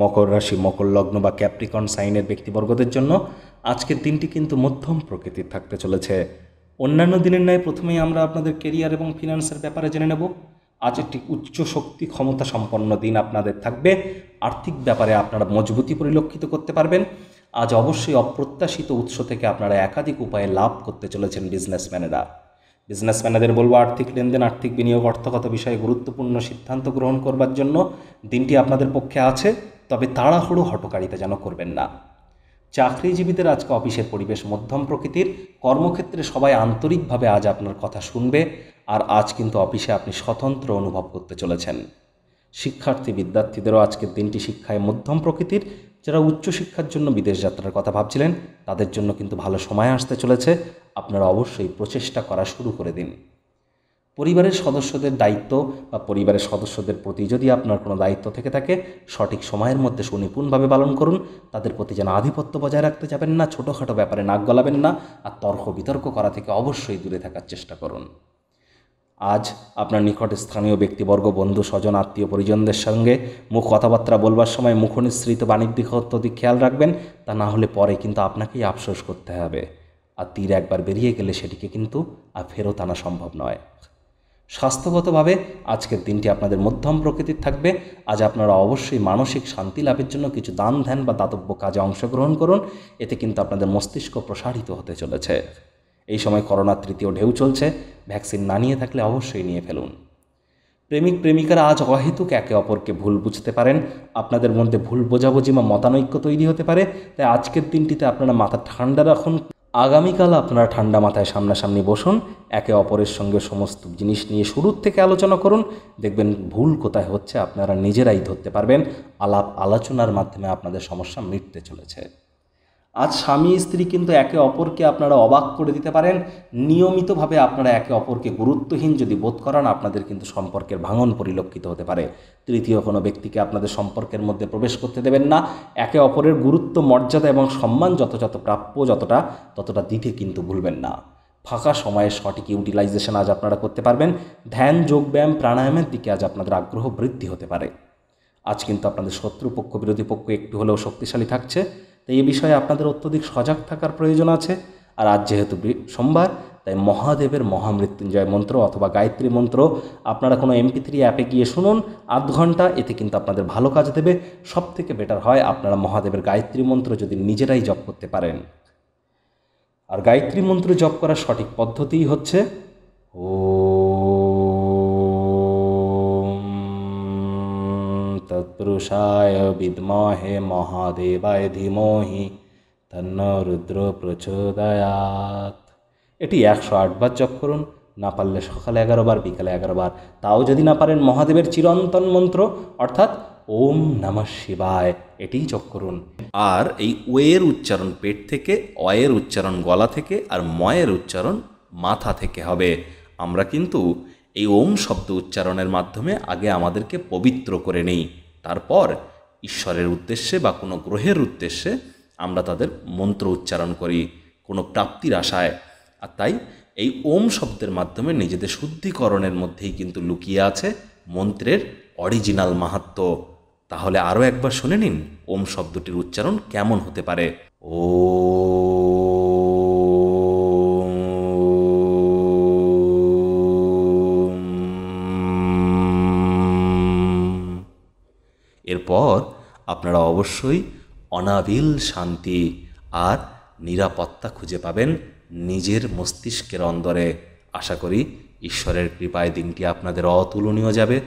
মকর রাশি মকর লগ্ন বা ক্যাপ্রিকন সাইনের ব্যক্তিবর্গদের জন্য আজকের দিনটি কিন্তু মধ্যম প্রকৃতির থাকতে চলেছে অন্যান্য দিনের ন্যায় প্রথমেই আমরা আপনাদের কেরিয়ার এবং ফিনান্সের ব্যাপারে জেনে নেব আজ একটি উচ্চ শক্তি ক্ষমতা সম্পন্ন দিন আপনাদের থাকবে আর্থিক ব্যাপারে আপনারা মজবুতি পরিলক্ষিত করতে পারবেন আজ অবশ্যই অপ্রত্যাশিত উৎস থেকে আপনারা একাধিক উপায়ে লাভ করতে চলেছেন বিজনেসম্যানেরা বিজনেসম্যানেদের বলবো আর্থিক লেনদেন আর্থিক বিনিয়োগ অর্থগত বিষয়ে গুরুত্বপূর্ণ সিদ্ধান্ত গ্রহণ করবার জন্য দিনটি আপনাদের পক্ষে আছে তবে তাড়াহুড়ো হটকারিতা যেন করবেন না চাকরিজীবীদের আজকে অফিসের পরিবেশ মধ্যম প্রকৃতির কর্মক্ষেত্রে সবাই আন্তরিকভাবে আজ আপনার কথা শুনবে আর আজ কিন্তু অফিসে আপনি স্বতন্ত্র অনুভব করতে চলেছেন শিক্ষার্থী বিদ্যার্থীদেরও আজকের দিনটি শিক্ষায় মধ্যম প্রকৃতির যারা উচ্চশিক্ষার জন্য বিদেশ যাত্রার কথা ভাবছিলেন তাদের জন্য কিন্তু ভালো সময় আসতে চলেছে আপনারা অবশ্যই প্রচেষ্টা করা শুরু করে দিন পরিবারের সদস্যদের দায়িত্ব বা পরিবারের সদস্যদের প্রতি যদি আপনার কোনো দায়িত্ব থেকে থাকে সঠিক সময়ের মধ্যে সুনিপুণভাবে পালন করুন তাদের প্রতি যেন আধিপত্য বজায় রাখতে যাবেন না ছোটোখাটো ব্যাপারে নাক গলাবেন না আর তর্ক বিতর্ক করা থেকে অবশ্যই দূরে থাকার চেষ্টা করুন আজ আপনার নিকট স্থানীয় ব্যক্তিবর্গ বন্ধু স্বজন আত্মীয় পরিজনদের সঙ্গে মুখ কথাবার্তা বলবার সময় মুখনিসৃত বাণিজ্যিক অত্যধিক খেয়াল রাখবেন তা না হলে পরে কিন্তু আপনাকেই আফসোস করতে হবে আর তীর একবার বেরিয়ে গেলে সেটিকে কিন্তু আর ফেরত আনা সম্ভব নয় স্বাস্থ্যগতভাবে আজকের দিনটি আপনাদের মধ্যম প্রকৃতির থাকবে আজ আপনারা অবশ্যই মানসিক শান্তি লাভের জন্য কিছু দান ধ্যান বা দাতব্য কাজে অংশগ্রহণ করুন এতে কিন্তু আপনাদের মস্তিষ্ক প্রসারিত হতে চলেছে এই সময় করোনার তৃতীয় ঢেউ চলছে ভ্যাকসিন না নিয়ে থাকলে অবশ্যই নিয়ে ফেলুন প্রেমিক প্রেমিকারা আজ অহেতুক একে অপরকে ভুল বুঝতে পারেন আপনাদের মধ্যে ভুল বোঝাবুঝি বা মতানৈক্য তৈরি হতে পারে তাই আজকের দিনটিতে আপনারা মাথা ঠান্ডা রাখুন আগামীকাল আপনারা ঠান্ডা মাথায় সামনাসামনি বসুন একে অপরের সঙ্গে সমস্ত জিনিস নিয়ে শুরুর থেকে আলোচনা করুন দেখবেন ভুল কোথায় হচ্ছে আপনারা নিজেরাই ধরতে পারবেন আলাপ আলোচনার মাধ্যমে আপনাদের সমস্যা মিটতে চলেছে আজ স্বামী স্ত্রী কিন্তু একে অপরকে আপনারা অবাক করে দিতে পারেন নিয়মিতভাবে আপনারা একে অপরকে গুরুত্বহীন যদি বোধ করান আপনাদের কিন্তু সম্পর্কের ভাঙন পরিলক্ষিত হতে পারে তৃতীয় কোনো ব্যক্তিকে আপনাদের সম্পর্কের মধ্যে প্রবেশ করতে দেবেন না একে অপরের গুরুত্ব মর্যাদা এবং সম্মান যথাযথ প্রাপ্য যতটা ততটা দিতে কিন্তু ভুলবেন না ফাঁকা সময়ে সঠিক ইউটিলাইজেশন আজ আপনারা করতে পারবেন ধ্যান যোগব্যায়াম প্রাণায়ামের দিকে আজ আপনাদের আগ্রহ বৃদ্ধি হতে পারে আজ কিন্তু আপনাদের শত্রুপক্ষ বিরোধী পক্ষ একটু হলেও শক্তিশালী থাকছে তো এই বিষয়ে আপনাদের অত্যধিক সজাগ থাকার প্রয়োজন আছে আর আজ যেহেতু সোমবার তাই মহাদেবের মহামৃত্যুঞ্জয় মন্ত্র অথবা গায়ত্রী মন্ত্র আপনারা কোনো এমপি থ্রি অ্যাপে গিয়ে শুনুন আধ ঘন্টা এতে কিন্তু আপনাদের ভালো কাজ দেবে সব থেকে বেটার হয় আপনারা মহাদেবের গায়ত্রী মন্ত্র যদি নিজেরাই জপ করতে পারেন আর গায়ত্রী মন্ত্র জপ করার সঠিক পদ্ধতিই হচ্ছে ও তৎপুরুষায় বিদ্মহে মহাদেবায় ধীমহি তন্ন রুদ্র প্রচোদয়াত এটি একশো আটবার জপ করুন না পারলে সকালে এগারো বার বিকালে এগারো বার তাও যদি না পারেন মহাদেবের চিরন্তন মন্ত্র অর্থাৎ ওম নম শিবায় এটিই চক্করণ করুন আর এই ওয়ের উচ্চারণ পেট থেকে অয়ের উচ্চারণ গলা থেকে আর ময়ের উচ্চারণ মাথা থেকে হবে আমরা কিন্তু এই ওম শব্দ উচ্চারণের মাধ্যমে আগে আমাদেরকে পবিত্র করে নেই তারপর ঈশ্বরের উদ্দেশ্যে বা কোনো গ্রহের উদ্দেশ্যে আমরা তাদের মন্ত্র উচ্চারণ করি কোনো প্রাপ্তির আশায় আর তাই এই ওম শব্দের মাধ্যমে নিজেদের শুদ্ধিকরণের মধ্যেই কিন্তু লুকিয়ে আছে মন্ত্রের অরিজিনাল মাহাত্ম তাহলে আরও একবার শুনে নিন ওম শব্দটির উচ্চারণ কেমন হতে পারে ও পর আপনারা অবশ্যই অনাবিল শান্তি আর নিরাপত্তা খুঁজে পাবেন নিজের মস্তিষ্কের অন্দরে আশা করি ঈশ্বরের কৃপায় দিনটি আপনাদের অতুলনীয় যাবে